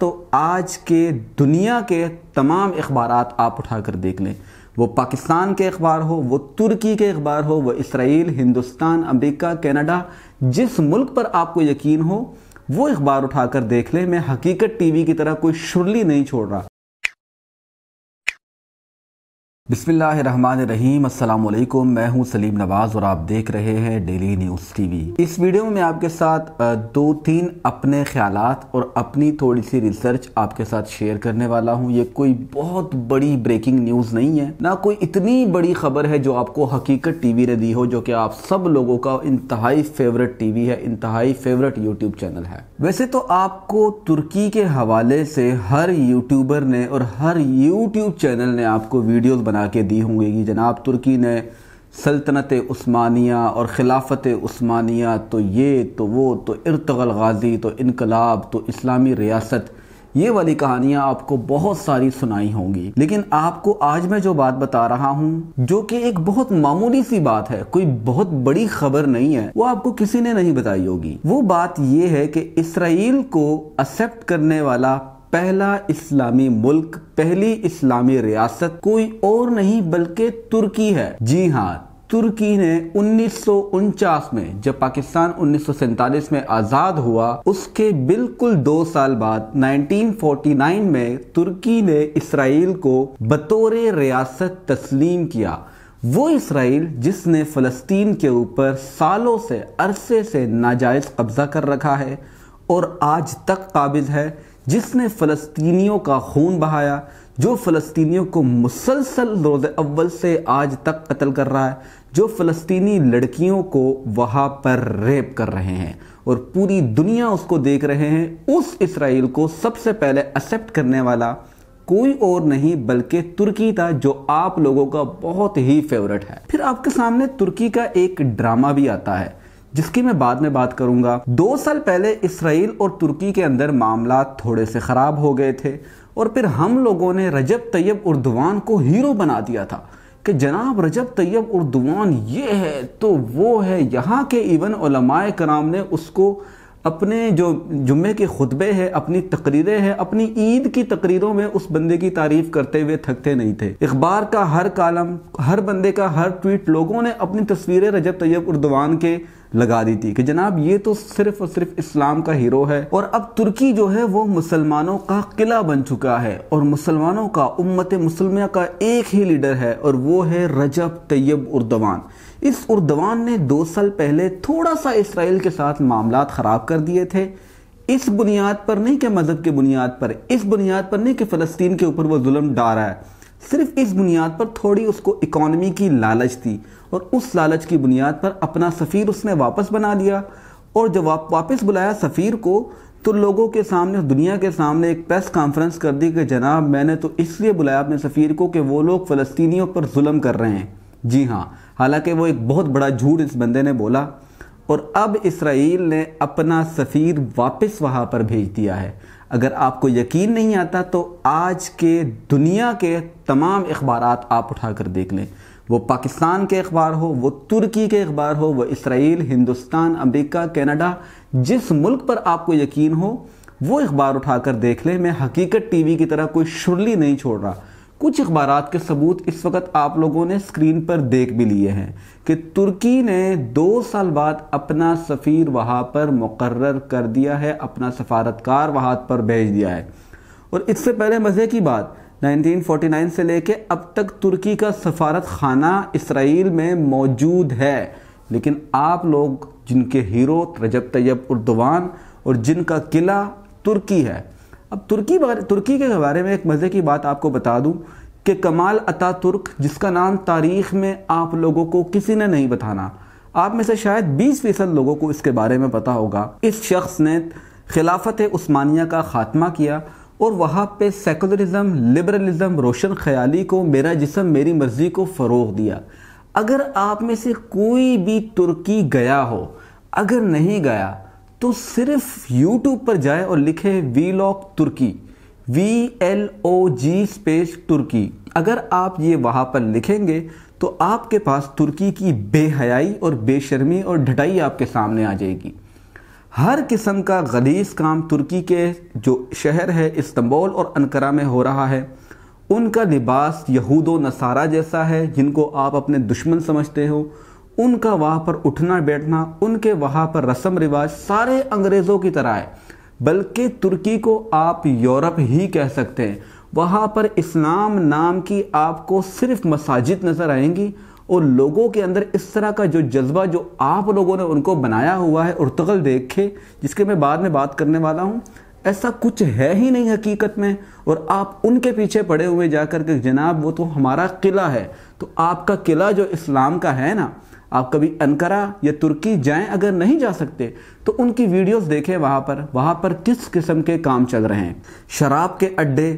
तो आज के दुनिया के तमाम अखबार आप उठा कर देख लें वो पाकिस्तान के अखबार हो वो तुर्की के अखबार हो वो इसराइल हिंदुस्तान अमेरिका कनाडा जिस मुल्क पर आपको यकीन हो वो अखबार उठाकर देख लें मैं हकीकत टीवी की तरह कोई शुरली नहीं छोड़ रहा बिस्मिल्लाम असलकुम मैं हूं सलीम नवाज़ और आप देख रहे हैं डेली न्यूज़ टीवी इस वीडियो में मैं आपके साथ दो तीन अपने ख्याल और अपनी थोड़ी सी रिसर्च आपके साथ शेयर करने वाला हूं ये कोई बहुत बड़ी ब्रेकिंग न्यूज़ नहीं है ना कोई इतनी बड़ी खबर है जो आपको हकीकत टीवी ने दी हो जो कि आप सब लोगों का इंतहाई फेवरेट टीवी है इंतहाई फेवरेट यूट्यूब चैनल है वैसे तो आपको तुर्की के हवाले से हर यूट्यूबर ने और हर यूट्यूब चैनल ने आपको वीडियोज़ बना बना के दी होंगे कि जनाब तुर्की ने सल्तनत उस्मानिया और खिलाफत उस्मानिया तो ये तो वो तो इरतगल गाजी तो इनकलाब तो इस्लामी रियासत ये वाली कहानियाँ आपको बहुत सारी सुनाई होंगी लेकिन आपको आज मैं जो बात बता रहा हूँ जो कि एक बहुत मामूली सी बात है कोई बहुत बड़ी खबर नहीं है वो आपको किसी ने नहीं बताई होगी वो बात ये है कि इसराइल को एक्सेप्ट करने वाला पहला इस्लामी मुल्क पहली इस्लामी रियासत कोई और नहीं बल्कि तुर्की है जी हाँ तुर्की ने उन्नीस में जब पाकिस्तान उन्नीस में आज़ाद हुआ उसके बिल्कुल दो साल बाद 1949 में तुर्की ने इसराइल को बतौर रियासत तस्लीम किया वो इसराइल जिसने फ़लस्तीन के ऊपर सालों से अरसे से नाजायज़ कब्ज़ा कर रखा है और आज तक काबिज है जिसने फ़लस्तीनियों का खून बहाया जो फ़लस्तीनियों को मुसलसल रोज़ अव्वल से आज तक कत्ल कर रहा है जो फ़लस्तीनी लड़कियों को वहाँ पर रेप कर रहे हैं और पूरी दुनिया उसको देख रहे हैं उस इसराइल को सबसे पहले एक्सेप्ट करने वाला कोई और नहीं बल्कि तुर्की था जो आप लोगों का बहुत ही फेवरेट है फिर आपके सामने तुर्की का एक ड्रामा भी आता है जिसकी मैं बाद में बात करूंगा दो साल पहले इसराइल और तुर्की के अंदर मामला थोड़े से ख़राब हो गए थे और फिर हम लोगों ने रजब तैयब उर्दवान को हीरो बना दिया था कि जनाब रजब तैयब उर्दवान ये है तो वो है यहाँ के इवन ओलमाए कराम ने उसको अपने जो जुम्मे के खुतबे है अपनी तकरीरें हैं अपनी ईद की तकरीरों में उस बंदे की तारीफ करते हुए थकते नहीं थे अखबार का हर कालम हर बंदे का हर ट्वीट लोगों ने अपनी तस्वीरें रजब तैयब उर्दवान के लगा दी थी कि जनाब ये तो सिर्फ और सिर्फ इस्लाम का हीरो है और अब तुर्की जो है वो मुसलमानों का किला बन चुका है और मुसलमानों का उम्मत मुसलमिया का एक ही लीडर है और वो है रजब तैयब उर्दवान इस उर्दवान ने दो साल पहले थोड़ा सा इसराइल के साथ मामला ख़राब कर दिए थे इस बुनियाद पर नहीं कि मज़हब के बुनियाद पर इस बुनियाद पर नहीं कि फ़लस्तीन के ऊपर वो जुल्म डाल रहा है सिर्फ इस बुनियाद पर थोड़ी उसको इकॉनमी की लालच थी और उस लालच की बुनियाद पर अपना सफ़ीर उसने वापस बना लिया और जब वापस बुलाया सफ़ीर को तो लोगों के सामने दुनिया के सामने एक प्रेस कॉन्फ्रेंस कर दी कि जनाब मैंने तो इसलिए बुलाया अपने सफ़ीर को कि वो लोग फ़लस्तियों पर जुल्म कर रहे हैं जी हाँ हालांकि वो एक बहुत बड़ा झूठ इस बंदे ने बोला और अब इसराइल ने अपना सफ़ीर वापस वहाँ पर भेज दिया है अगर आपको यकीन नहीं आता तो आज के दुनिया के तमाम अखबार आप उठा कर देख लें वो पाकिस्तान के अखबार हो वो तुर्की के अखबार हो वो इसराइल हिंदुस्तान अमेरिका कनाडा जिस मुल्क पर आपको यकीन हो वो अखबार उठाकर देख लें मैं हकीकत टीवी की तरह कोई शुरली नहीं छोड़ रहा कुछ अखबार के सबूत इस वक्त आप लोगों ने स्क्रीन पर देख भी लिए हैं कि तुर्की ने दो साल बाद अपना सफ़ीर वहाँ पर मुकर कर दिया है अपना सफारतकार वहाँ पर भेज दिया है और इससे पहले मज़े की बात 1949 से लेके अब तक तुर्की का सफारत खाना इसराइल में मौजूद है लेकिन आप लोग जिनके हीरो रजब तैयब उर्दवान और जिनका किला तुर्की है अब तुर्की बारे तुर्की के बारे में एक मज़े की बात आपको बता दूं कि कमाल अता तुर्क जिसका नाम तारीख में आप लोगों को किसी ने नहीं बताना आप में से शायद 20 फीसद लोगों को इसके बारे में पता होगा इस शख्स ने खिलाफत उस्मानिया का ख़ात्मा किया और वहाँ पे सेकुलरिज्म लिबरलिज्म रोशन ख्याली को मेरा जिसम मेरी मर्ज़ी को फ़रोग दिया अगर आप में से कोई भी तुर्की गया हो अगर नहीं गया तो सिर्फ यूट्यूब पर जाए और लिखे vlog Turkey V L O G space Turkey अगर आप ये वहाँ पर लिखेंगे तो आपके पास तुर्की की बेहयाई और बेशर्मी और ढटाई आपके सामने आ जाएगी हर किस्म का गलीस काम तुर्की के जो शहर है इस्तंबोल और अनकरा में हो रहा है उनका लिबास यहूद नसारा जैसा है जिनको आप अपने दुश्मन समझते हो उनका वहां पर उठना बैठना उनके वहां पर रस्म रिवाज सारे अंग्रेज़ों की तरह है बल्कि तुर्की को आप यूरोप ही कह सकते हैं वहां पर इस्लाम नाम की आपको सिर्फ मसाजिद नज़र आएंगी और लोगों के अंदर इस तरह का जो जज्बा जो आप लोगों ने उनको बनाया हुआ है उर्तगल देखे जिसके मैं बाद में बात करने वाला हूं ऐसा कुछ है ही नहीं हकीकत में और आप उनके पीछे पड़े हुए जाकर के जनाब वो तो हमारा किला है तो आपका किला जो इस्लाम का है ना आप कभी अनकरा या तुर्की जाएं अगर नहीं जा सकते तो उनकी वीडियोस देखें वहाँ पर वहाँ पर किस किस्म के काम चल रहे हैं शराब के अड्डे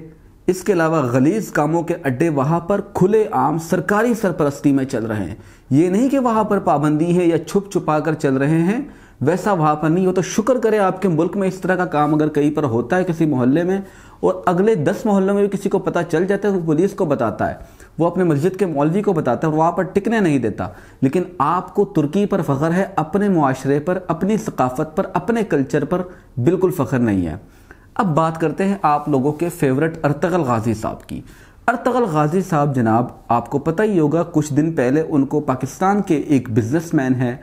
इसके अलावा गलीज कामों के अड्डे वहाँ पर खुले आम सरकारी सरपरस्ती में चल रहे हैं ये नहीं कि वहाँ पर पाबंदी है या छुप छुपा कर चल रहे हैं वैसा वहाँ पर नहीं हो तो शुक्र करें आपके मुल्क में इस तरह का काम अगर कहीं पर होता है किसी मोहल्ले में और अगले दस मोहल्लों में भी किसी को पता चल जाता है तो पुलिस को बताता है वो अपने मस्जिद के मौलवी को बताता है और वहाँ पर टिकने नहीं देता लेकिन आपको तुर्की पर फ़ख्र है अपने माशरे पर अपनी सकाफत पर अपने कल्चर पर बिल्कुल फ़ख्र नहीं है अब बात करते हैं आप लोगों के फेवरेट अरतगल गाजी साहब की अरतगल गाजी साहब जनाब आपको पता ही होगा कुछ दिन पहले उनको पाकिस्तान के एक बिजनेसमैन है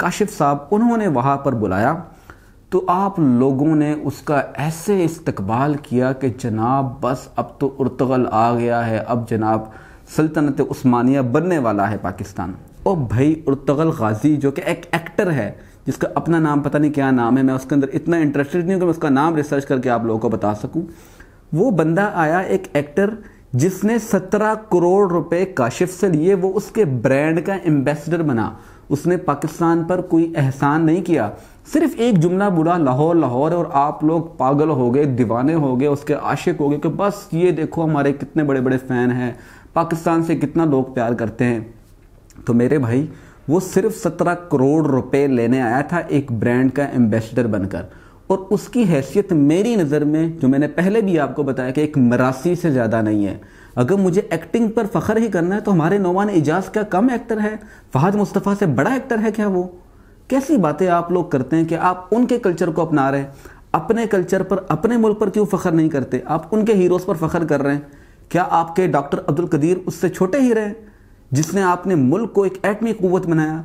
काशिफ साहब उन्होंने वहाँ पर बुलाया तो आप लोगों ने उसका ऐसे इस्तकबाल किया कि जनाब बस अब तो उर्तगल आ गया है अब जनाब सल्तनत उस्मानिया बनने वाला है पाकिस्तान ओ भाई उर्तगल गाजी जो कि एक एक्टर है जिसका अपना नाम पता नहीं क्या नाम है मैं उसके अंदर इतना इंटरेस्टेड नहीं हूँ कि मैं उसका नाम रिसर्च करके आप लोगों को बता सकूँ वो बंदा आया एक एक्टर जिसने 17 करोड़ रुपए काशिफ से लिए वो उसके ब्रांड का एम्बेसडर बना उसने पाकिस्तान पर कोई एहसान नहीं किया सिर्फ एक जुमला बुरा लाहौर लाहौर और आप लोग पागल हो गए दीवाने हो गए उसके आशिक हो गए कि बस ये देखो हमारे कितने बड़े बड़े फ़ैन हैं पाकिस्तान से कितना लोग प्यार करते हैं तो मेरे भाई वो सिर्फ सत्रह करोड़ रुपए लेने आया था एक ब्रांड का एम्बेसडर बनकर और उसकी हैसियत मेरी नज़र में जो मैंने पहले भी आपको बताया कि एक मरासी से ज़्यादा नहीं है अगर मुझे एक्टिंग पर फ़ख्र ही करना है तो हमारे नौमान एजाज का कम एक्टर है फहद मुस्तफ़ा से बड़ा एक्टर है क्या वो कैसी बातें आप लोग करते हैं कि आप उनके कल्चर को अपना रहे हैं अपने कल्चर पर अपने मुल्क पर क्यों फ़ख्र नहीं करते आप उनके हीरोज़ पर फ़ख्र कर रहे हैं क्या आपके डॉक्टर अब्दुल कदीर उससे छोटे ही रहे जिसने आपने मुल्क को एक एटमी क़वत बनाया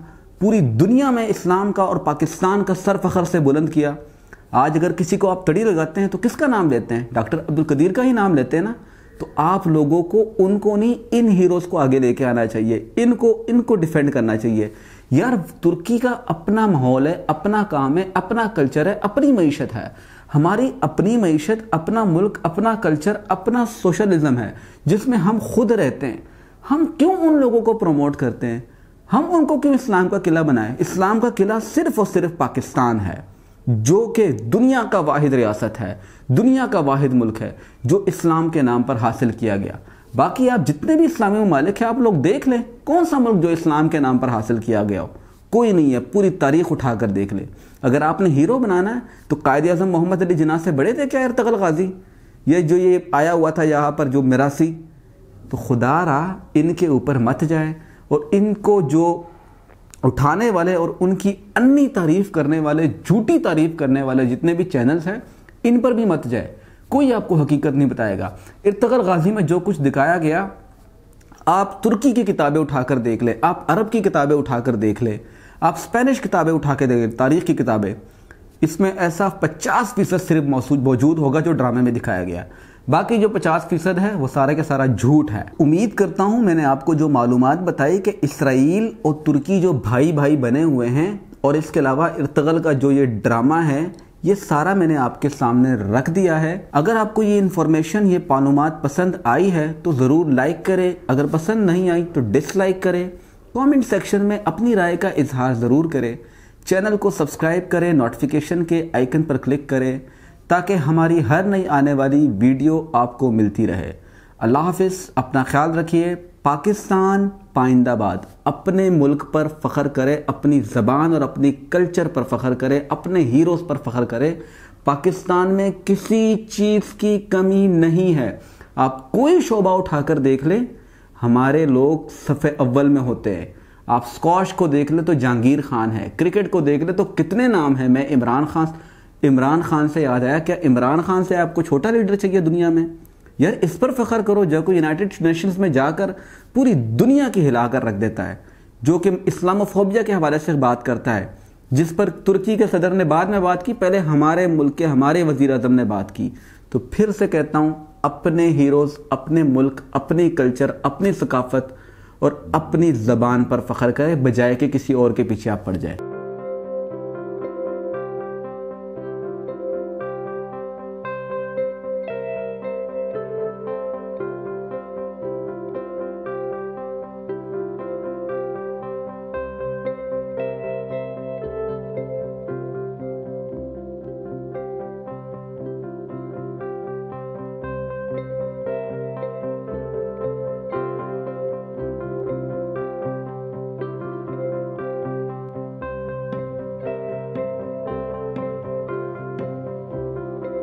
पूरी दुनिया में इस्लाम का और पाकिस्तान का सर फखर से बुलंद किया आज अगर किसी को आप तड़ी लगाते हैं तो किसका नाम लेते हैं डॉक्टर अब्दुल कदीर का ही नाम लेते हैं ना तो आप लोगों को उनको नहीं इन हीरोज़ को आगे लेके आना चाहिए इनको इनको डिफेंड करना चाहिए यार तुर्की का अपना माहौल है अपना काम है अपना कल्चर है अपनी मीशत है हमारी अपनी मीशत अपना मुल्क अपना कल्चर अपना सोशलिज्म है जिसमें हम खुद रहते हैं हम क्यों उन लोगों को प्रमोट करते हैं हम उनको क्यों इस्लाम का किला बनाएं इस्लाम का किला सिर्फ और सिर्फ पाकिस्तान है जो कि दुनिया का वाद रियासत है दुनिया का वाद मुल्क है जो इस्लाम के नाम पर हासिल किया गया बाकी आप जितने भी इस्लामी ममालिक हैं आप लोग देख लें कौन सा मुल्क जो इस्लाम के नाम पर हासिल किया गया हो कोई नहीं है पूरी तारीख उठा कर देख ले अगर आपने हीरो बनाना है तो कायद अजम मोहम्मद अली जिना से बड़े थे क्या इरतगल गाजी ये जो ये आया हुआ था यहाँ पर जो मरासी तो खुदा रहा इनके ऊपर मत जाए और इनको जो उठाने वाले और उनकी अन्य तारीफ करने वाले झूठी तारीफ करने वाले जितने भी चैनल्स हैं इन पर भी मत जाए कोई आपको हकीकत नहीं बताएगा इरतगर गाजी में जो कुछ दिखाया गया आप तुर्की की किताबें उठाकर देख ले आप अरब की किताबें उठाकर देख ले आप स्पेनिश किताबें उठा के देख तारीख की किताबें इसमें ऐसा पचास फीसद सिर्फ मौजूद होगा जो ड्रामे में दिखाया गया बाकी जो 50 फीसद है वो सारे का सारा झूठ है उम्मीद करता हूँ मैंने आपको जो मालूम बताई कि इसराइल और तुर्की जो भाई भाई बने हुए हैं और इसके अलावा इर्तगल का जो ये ड्रामा है ये सारा मैंने आपके सामने रख दिया है अगर आपको ये इन्फॉर्मेशन ये मालूम पसंद आई है तो ज़रूर लाइक करें अगर पसंद नहीं आई तो डिसलाइक करें कमेंट सेक्शन में अपनी राय का इजहार ज़रूर करें चैनल को सब्सक्राइब करें नोटिफिकेशन के आइकन पर क्लिक करें ताकि हमारी हर नई आने वाली वीडियो आपको मिलती रहे अल्लाह हाफिज़ अपना ख्याल रखिए पाकिस्तान पाइंदाबाद अपने मुल्क पर फ़ख्र करे अपनी ज़बान और अपनी कल्चर पर फ़ख्र करे अपने हीरोज़ पर फ़ख्र करे पाकिस्तान में किसी चीज़ की कमी नहीं है आप कोई शोभा उठाकर देख लें हमारे लोग सफ़े अव्वल में होते हैं आप स्कॉश को देख लें तो जहांगीर खान है क्रिकेट को देख लें तो कितने नाम हैं मैं इमरान खान इमरान खान से याद आया क्या इमरान खान से आपको छोटा लीडर चाहिए दुनिया में यार इस पर फख्र करो जो कोई यूनाइटेड नेशंस में जाकर पूरी दुनिया की हिलाकर रख देता है जो कि इस्लामोफोबिया के हवाले से बात करता है जिस पर तुर्की के सदर ने बाद में बात की पहले हमारे मुल्क के हमारे वजीर अजम ने बात की तो फिर से कहता हूं अपने हीरोज़ अपने मुल्क अपने कल्चर अपनी सकाफत और अपनी ज़बान पर फ़ख्र करें बजाय कि किसी और के पीछे आप पड़ जाए